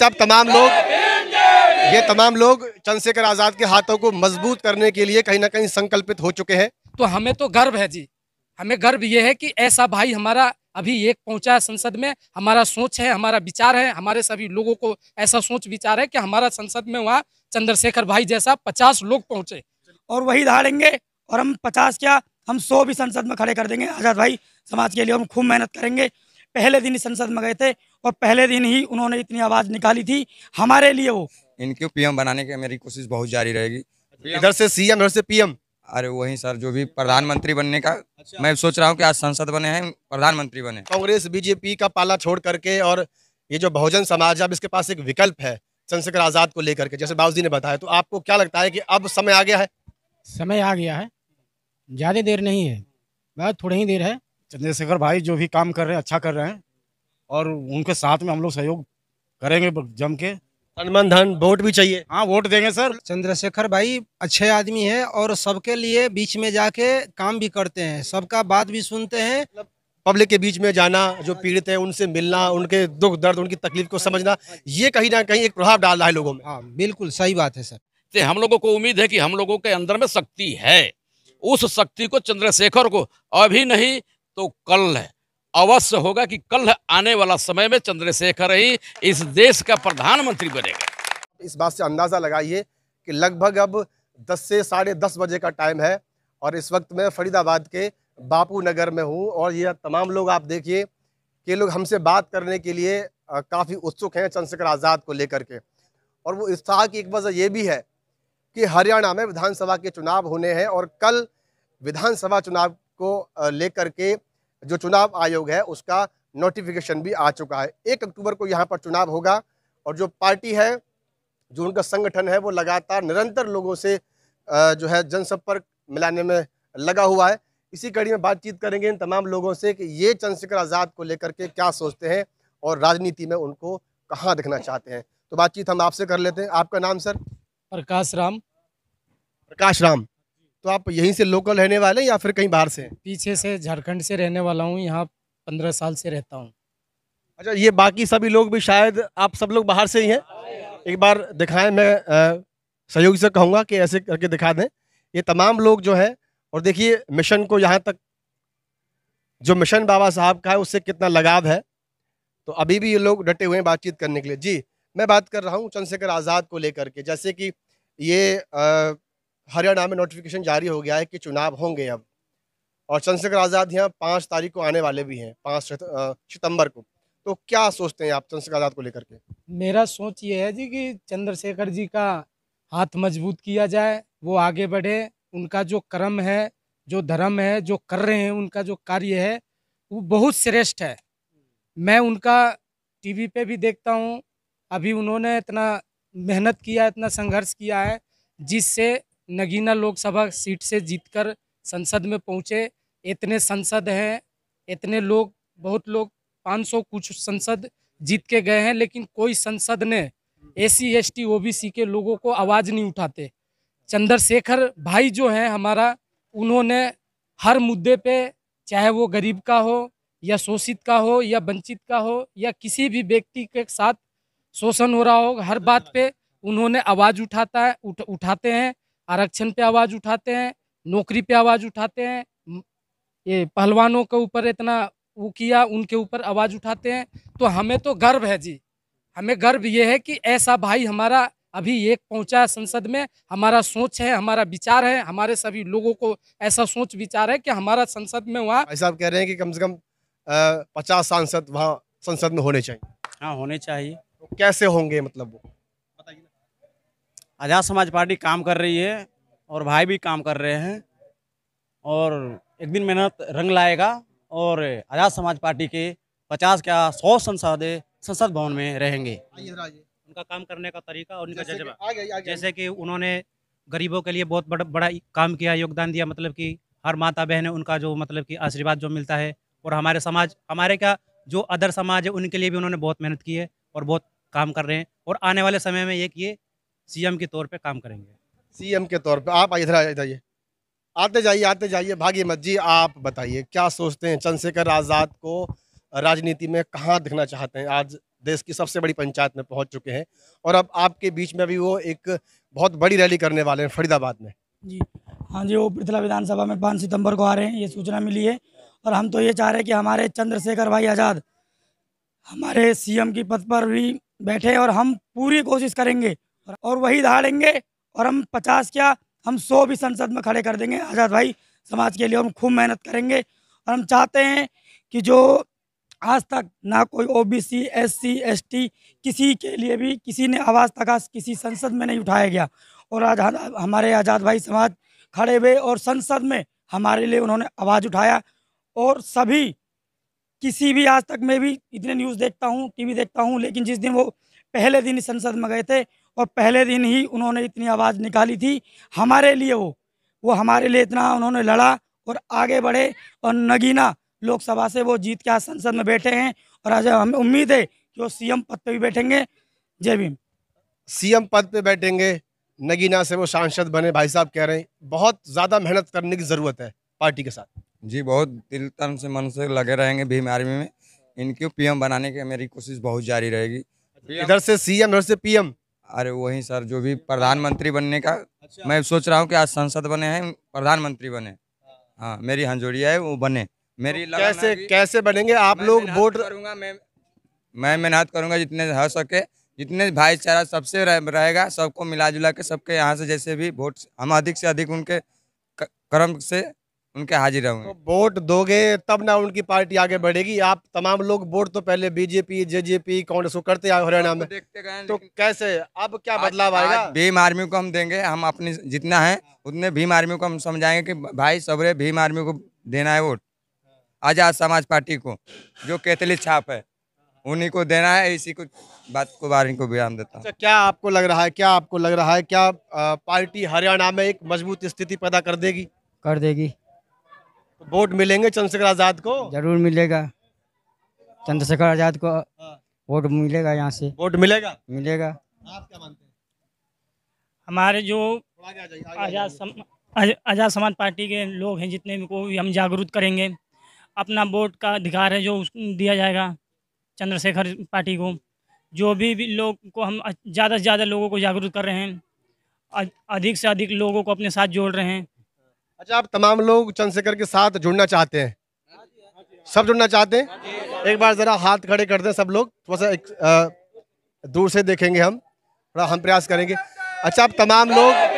सब तमाम लोग ये तमाम लोग चंद्रशेखर आजाद के हाथों को मजबूत करने के लिए कहीं ना कहीं संकल्पित हो चुके हैं तो हमें तो गर्व है जी हमें गर्व ये है कि ऐसा भाई हमारा अभी एक पहुंचा है संसद में हमारा सोच है हमारा विचार है हमारे सभी लोगों को ऐसा सोच विचार है कि हमारा संसद में वहाँ चंद्रशेखर भाई जैसा पचास लोग पहुंचे और वही धाड़ेंगे और हम पचास क्या हम सौ भी संसद में खड़े कर देंगे आज़ाद भाई समाज के लिए हम खूब मेहनत करेंगे पहले दिन ही संसद में गए थे और पहले दिन ही उन्होंने इतनी आवाज़ निकाली थी हमारे लिए वो इनके पीएम बनाने की मेरी कोशिश बहुत जारी रहेगी इधर से सीएम इधर से पीएम अरे वही सर जो भी प्रधानमंत्री बनने का अच्छा। मैं सोच रहा हूँ कि आज संसद बने हैं प्रधानमंत्री बने कांग्रेस बीजेपी का पाला छोड़ करके और ये जो बहुजन समाज अब इसके पास एक विकल्प है चंद्रशेखर आजाद को लेकर के जैसे बाबूजी ने बताया तो आपको क्या लगता है कि अब समय आ गया है समय आ गया है ज्यादा देर नहीं है बहुत थोड़ी ही देर है चंद्रशेखर भाई जो भी काम कर रहे हैं अच्छा कर रहे हैं और उनके साथ में हम लोग सहयोग करेंगे जम के हनुमान धन वोट भी चाहिए हाँ वोट देंगे सर चंद्रशेखर भाई अच्छे आदमी है और सबके लिए बीच में जाके काम भी करते हैं सबका बात भी सुनते हैं मतलब पब्लिक के बीच में जाना जो पीड़ित है उनसे मिलना उनके दुख दर्द उनकी तकलीफ को समझना ये कहीं ना कहीं एक प्रभाव डाल रहा है लोगों में हाँ बिल्कुल सही बात है सर तो हम लोगों को उम्मीद है कि हम लोगों के अंदर में शक्ति है उस शक्ति को चंद्रशेखर को अभी नहीं तो कल है अवश्य होगा कि कल आने वाला समय में चंद्रशेखर ही इस देश का प्रधानमंत्री बनेगा इस बात से अंदाज़ा लगाइए कि लगभग अब 10 से साढ़े दस बजे का टाइम है और इस वक्त मैं फरीदाबाद के बापू नगर में हूँ और यह तमाम लोग आप देखिए कि लोग हमसे बात करने के लिए काफ़ी उत्सुक हैं चंद्रशेखर आज़ाद को लेकर के और वो उत्साह की एक वजह ये भी है कि हरियाणा में विधानसभा के चुनाव होने हैं और कल विधानसभा चुनाव को लेकर के जो चुनाव आयोग है उसका नोटिफिकेशन भी आ चुका है एक अक्टूबर को यहाँ पर चुनाव होगा और जो पार्टी है जो उनका संगठन है वो लगातार निरंतर लोगों से जो है जनसंपर्क मिलाने में लगा हुआ है इसी कड़ी में बातचीत करेंगे इन तमाम लोगों से कि ये चंद्रशेखर आज़ाद को लेकर के क्या सोचते हैं और राजनीति में उनको कहाँ देखना चाहते हैं तो बातचीत हम आपसे कर लेते हैं आपका नाम सर प्रकाश राम प्रकाश राम तो आप यहीं से लोकल रहने वाले हैं या फिर कहीं बाहर से पीछे से झारखंड से रहने वाला हूँ यहाँ पंद्रह साल से रहता हूँ अच्छा ये बाकी सभी लोग भी शायद आप सब लोग बाहर से ही हैं एक बार दिखाएं मैं सहयोगी से कहूँगा कि ऐसे करके दिखा दें ये तमाम लोग जो है और देखिए मिशन को यहाँ तक जो मिशन बाबा साहब का है उससे कितना लगाव है तो अभी भी ये लोग डटे हुए हैं बातचीत करने के लिए जी मैं बात कर रहा हूँ चंद्रशेखर आज़ाद को लेकर के जैसे कि ये आ, हरियाणा में नोटिफिकेशन जारी हो गया है कि चुनाव होंगे अब और चंद्रशेखर आज़ाद यहाँ पाँच तारीख को आने वाले भी हैं पाँच सितंबर को तो क्या सोचते हैं आप चंद्रशेखर आज़ाद को लेकर के मेरा सोच ये है जी कि चंद्रशेखर जी का हाथ मजबूत किया जाए वो आगे बढ़े उनका जो कर्म है जो धर्म है जो कर रहे हैं उनका जो कार्य है वो बहुत श्रेष्ठ है मैं उनका टीवी पे भी देखता हूँ अभी उन्होंने इतना मेहनत किया इतना संघर्ष किया है जिससे नगीना लोकसभा सीट से जीतकर संसद में पहुँचे इतने संसद हैं इतने लोग बहुत लोग 500 कुछ संसद जीत के गए हैं लेकिन कोई संसद ने एस सी ओबीसी के लोगों को आवाज़ नहीं उठाते चंद्रशेखर भाई जो हैं हमारा उन्होंने हर मुद्दे पे चाहे वो गरीब का हो या शोषित का हो या वंचित का हो या किसी भी व्यक्ति के साथ शोषण हो रहा हो हर बात पे उन्होंने आवाज़ उठाता है उठ, उठाते हैं आरक्षण पे आवाज़ उठाते हैं नौकरी पे आवाज़ उठाते हैं ये पहलवानों के ऊपर इतना वो किया उनके ऊपर आवाज़ उठाते हैं तो हमें तो गर्व है जी हमें गर्व ये है कि ऐसा भाई हमारा अभी एक पहुंचा है संसद में हमारा सोच है हमारा विचार है हमारे सभी लोगों को ऐसा सोच विचार है कि हमारा संसद में वहाँ ऐसा कह रहे हैं कि कम से कम पचास सांसद वहाँ संसद में होने चाहिए हाँ होने चाहिए तो कैसे होंगे मतलब वो आज़ाद समाज पार्टी काम कर रही है और भाई भी काम कर रहे हैं और एक दिन मेहनत रंग लाएगा और आज़ाद समाज पार्टी के पचास क्या सौ संसद संसद भवन में रहेंगे उनका काम करने का तरीका और उनका जज्बा जैसे कि उन्होंने गरीबों के लिए बहुत बड़ा बड़ा काम किया योगदान दिया मतलब कि हर माता बहन उनका जो मतलब कि आशीर्वाद जो मिलता है और हमारे समाज हमारे क्या जो अदर समाज है उनके लिए भी उन्होंने बहुत मेहनत की है और बहुत काम कर रहे हैं और आने वाले समय में ये किए सीएम के तौर पे काम करेंगे सीएम के तौर पे आप इधर जाइए आते जाइए आते जाइए भागी मत जी आप बताइए क्या सोचते हैं चंद्रशेखर आज़ाद को राजनीति में कहाँ दिखना चाहते हैं आज देश की सबसे बड़ी पंचायत में पहुँच चुके हैं और अब आपके बीच में भी वो एक बहुत बड़ी रैली करने वाले हैं फरीदाबाद में जी हाँ जी वो पृथला विधानसभा में पाँच सितंबर को आ रहे हैं ये सूचना मिली है और हम तो ये चाह रहे हैं कि हमारे चंद्रशेखर भाई आज़ाद हमारे सीएम की पद पर भी बैठे और हम पूरी कोशिश करेंगे और वही दहाड़ेंगे और हम पचास क्या हम सौ भी संसद में खड़े कर देंगे आज़ाद भाई समाज के लिए हम खूब मेहनत करेंगे और हम चाहते हैं कि जो आज तक ना कोई O B C S C S T किसी के लिए भी किसी ने आवाज़ तक आज किसी संसद में नहीं उठाया गया और आज हमारे आज़ाद भाई समाज खड़े हुए और संसद में हमारे लिए उन्होंने आवाज़ उठाया और सभी किसी भी आज तक मैं भी इतने न्यूज़ देखता हूँ टीवी देखता हूँ लेकिन जिस दिन वो पहले दिन संसद में गए थे और पहले दिन ही उन्होंने इतनी आवाज़ निकाली थी हमारे लिए वो वो हमारे लिए इतना उन्होंने लड़ा और आगे बढ़े और नगीना लोकसभा से वो जीत के आज संसद में बैठे हैं और आज हमें उम्मीद है कि वो सीएम पद पर भी बैठेंगे जय भीम सीएम पद पर बैठेंगे नगीना से वो सांसद बने भाई साहब कह रहे हैं बहुत ज़्यादा मेहनत करने की ज़रूरत है पार्टी के साथ जी बहुत दिल तन से मन से लगे रहेंगे भीम आर्मी में इनको पीएम बनाने की मेरी कोशिश बहुत जारी रहेगी इधर से सीएम इधर से पीएम अरे वही सर जो भी प्रधानमंत्री बनने का अच्छा। मैं सोच रहा हूँ कि आज संसद बने हैं प्रधानमंत्री बने हाँ, हाँ मेरी हंजोड़िया है वो बने मेरी तो कैसे कैसे बनेंगे आप लोग वोट करूँगा मैं मैं मेहनत करूँगा जितने हो सके जितने भाईचारा सबसे रहेगा सबको मिला जुला के सबके यहाँ से जैसे भी वोट हम अधिक से अधिक उनके कर्म से उनके हाजिर होंगे तो वोट दोगे तब ना उनकी पार्टी आगे बढ़ेगी आप तमाम लोग वोट तो पहले बीजेपी जेजेपी कांग्रेस को करते आए हरियाणा में देखते गए तो कैसे अब क्या बदलाव आएगा भीम आर्मी को हम देंगे हम अपने जितना है उतने भीम आर्मी को हम समझाएंगे कि भाई सबरे भीम आर्मी को देना है वोट आजाद समाज पार्टी को जो कैथलिक छाप है उन्हीं को देना है इसी को बात को बारे को बयान देता हूँ अच्छा, क्या आपको लग रहा है क्या आपको लग रहा है क्या पार्टी हरियाणा में एक मजबूत स्थिति पैदा कर देगी कर देगी तो वोट मिलेंगे चंद्रशेखर आजाद को जरूर मिलेगा चंद्रशेखर आजाद को हाँ। वोट मिलेगा यहाँ से वोट मिलेगा मिलेगा आप क्या मानते हैं हमारे जो आजाद सम, आजाद समाज पार्टी के लोग हैं जितने को हम जागरूक करेंगे अपना वोट का अधिकार है जो दिया जाएगा चंद्रशेखर पार्टी को जो भी, भी लोग को हम ज़्यादा से ज़्यादा लोगों को जागरूक कर रहे हैं अधिक से अधिक लोगों को अपने साथ जोड़ रहे हैं अच्छा आप तमाम लोग चंद्रशेखर के साथ जुड़ना चाहते हैं सब जुड़ना चाहते हैं एक बार ज़रा हाथ खड़े कर दें सब लोग थोड़ा सा आ, दूर से देखेंगे हम थोड़ा हम प्रयास करेंगे अच्छा आप तमाम लोग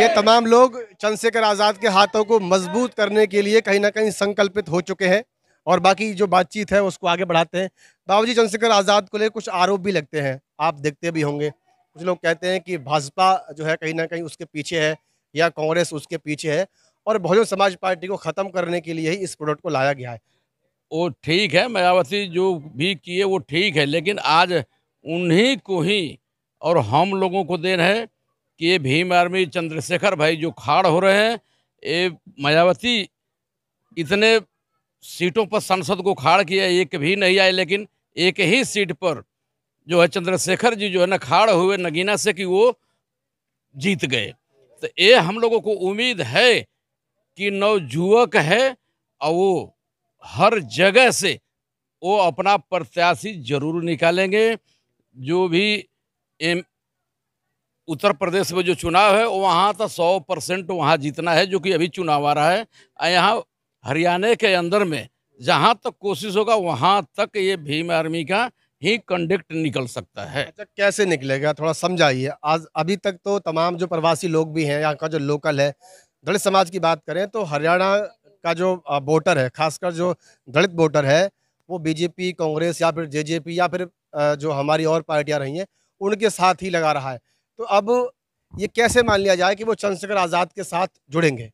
ये तमाम लोग चंद्रशेखर आज़ाद के हाथों को मजबूत करने के लिए कहीं ना कहीं संकल्पित हो चुके हैं और बाकी जो बातचीत है उसको आगे बढ़ाते हैं बाबू जी चंद्रशेखर आज़ाद को लेकर कुछ आरोप भी लगते हैं आप देखते भी होंगे कुछ लोग कहते हैं कि भाजपा जो है कहीं ना कहीं उसके पीछे है या कांग्रेस उसके पीछे है और बहुजन समाज पार्टी को ख़त्म करने के लिए ही इस प्रोडक्ट को लाया गया है वो ठीक है मायावती जो भी किए वो ठीक है लेकिन आज उन्हीं को ही और हम लोगों को देन है कि ये भीम आर्मी चंद्रशेखर भाई जो खाड़ हो रहे हैं ये मायावती इतने सीटों पर संसद को खाड़ किया एक भी नहीं आए लेकिन एक ही सीट पर जो है चंद्रशेखर जी जो है ना खाड़ हुए नगीना से कि वो जीत गए तो ये हम लोगों को उम्मीद है कि नवजुवक है और वो हर जगह से वो अपना प्रत्याशी जरूर निकालेंगे जो भी एम उत्तर प्रदेश में जो चुनाव है वहाँ तो सौ परसेंट वहाँ जीतना है जो कि अभी चुनाव आ रहा है यहाँ हरियाणा के अंदर में जहाँ तक कोशिश होगा वहाँ तक ये भीम आर्मी का ही कंडक्ट निकल सकता है अच्छा कैसे निकलेगा थोड़ा समझाइए आज अभी तक तो तमाम जो प्रवासी लोग भी हैं यहाँ का जो लोकल है दलित समाज की बात करें तो हरियाणा का जो वोटर है खासकर जो दलित वोटर है वो बीजेपी कांग्रेस या फिर जे या फिर जो हमारी और पार्टियाँ रही हैं उनके साथ ही लगा रहा है तो अब ये कैसे मान लिया जाए कि वो चंद्रशेखर आज़ाद के साथ जुड़ेंगे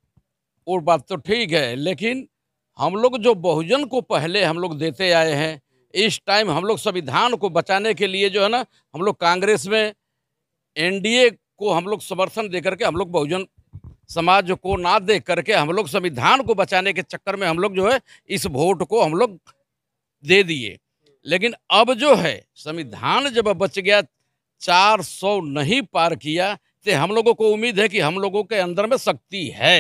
और बात तो ठीक है लेकिन हम लोग जो बहुजन को पहले हम लोग देते आए हैं इस टाइम हम लोग संविधान को बचाने के लिए जो है ना हम लोग कांग्रेस में एनडीए को हम लोग समर्थन दे करके हम लोग बहुजन समाज को ना दे करके हम लोग संविधान को बचाने के चक्कर में हम लोग जो है इस वोट को हम लोग दे दिए लेकिन अब जो है संविधान जब बच गया 400 नहीं पार किया तो हम लोगों को उम्मीद है कि हम लोगों के अंदर में शक्ति है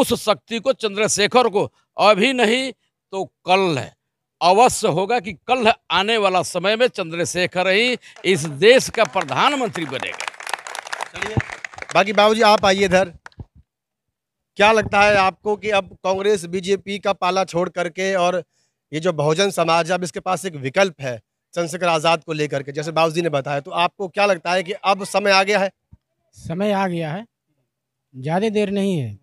उस शक्ति को चंद्रशेखर को अभी नहीं तो कल है अवश्य होगा कि कल आने वाला समय में चंद्रशेखर ही इस देश का प्रधानमंत्री बनेगा बाकी बाबूजी आप आइए इधर क्या लगता है आपको कि अब कांग्रेस बीजेपी का पाला छोड़ करके और ये जो बहुजन समाज है अब इसके पास एक विकल्प है चंद्रशेखर आज़ाद को लेकर के जैसे बाबूजी ने बताया तो आपको क्या लगता है कि अब समय आ गया है समय आ गया है ज़्यादा देर नहीं है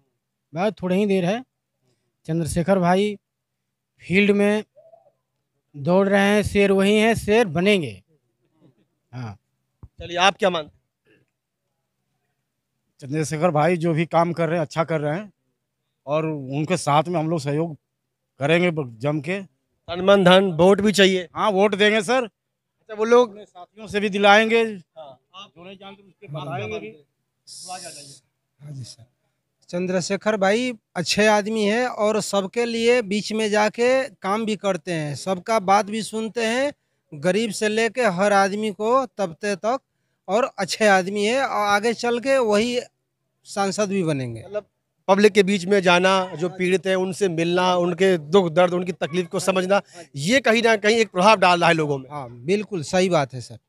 बहुत थोड़ी ही देर है चंद्रशेखर भाई फील्ड में दौड़ रहे हैं शेर वही हैं शेर बनेंगे हाँ चलिए आप क्या मानते चंद्रशेखर भाई जो भी काम कर रहे हैं अच्छा कर रहे हैं और उनके साथ में हम लोग सहयोग करेंगे जम के तन मन धन वोट भी चाहिए हाँ वोट देंगे सर अच्छा वो लोग साथियों से भी दिलाएंगे हाँ, आप जो नहीं जानते उसके भी हाँ जी सर चंद्रशेखर भाई अच्छे आदमी हैं और सबके लिए बीच में जाके काम भी करते हैं सबका बात भी सुनते हैं गरीब से लेके हर आदमी को तबते तक और अच्छे आदमी है और आगे चल के वही सांसद भी बनेंगे मतलब पब्लिक के बीच में जाना जो पीड़ित हैं उनसे मिलना उनके दुख दर्द उनकी तकलीफ को समझना ये कहीं ना कहीं एक प्रभाव डाल रहा है लोगों में हाँ बिल्कुल सही बात है सर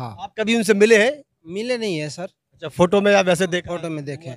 हाँ आप कभी उनसे मिले हैं मिले नहीं है सर अच्छा फोटो में या वैसे देख फोटो में देखें